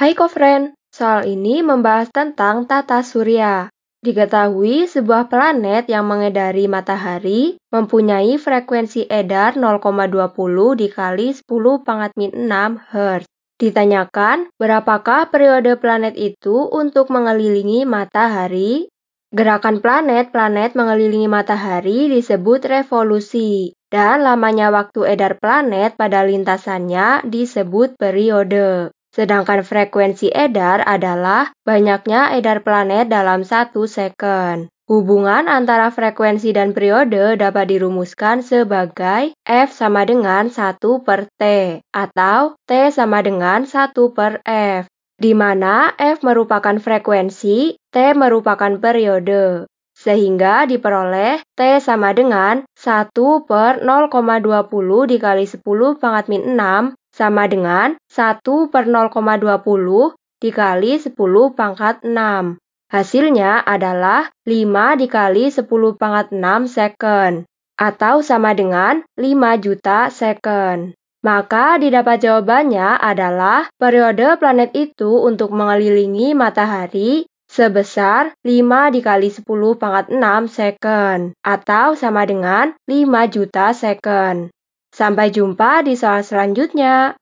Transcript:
Hai kofren, soal ini membahas tentang tata surya. Diketahui sebuah planet yang mengedari matahari mempunyai frekuensi edar 0,20 dikali 10 pangkat min 6 Hz. Ditanyakan, berapakah periode planet itu untuk mengelilingi matahari? Gerakan planet-planet mengelilingi matahari disebut revolusi, dan lamanya waktu edar planet pada lintasannya disebut periode. Sedangkan frekuensi edar adalah banyaknya edar planet dalam satu second. Hubungan antara frekuensi dan periode dapat dirumuskan sebagai F sama dengan 1 per T atau T sama dengan 1 per F, di mana F merupakan frekuensi, T merupakan periode sehingga diperoleh T sama dengan 1 per 0,20 dikali 10 pangkat min 6 sama dengan 1 per 0,20 dikali 10 pangkat 6. Hasilnya adalah 5 dikali 10 pangkat 6 second atau sama dengan 5 juta second. Maka didapat jawabannya adalah periode planet itu untuk mengelilingi matahari sebesar 5 dikali 10 pangkat 6 second atau sama dengan 5 juta second. Sampai jumpa di soal selanjutnya.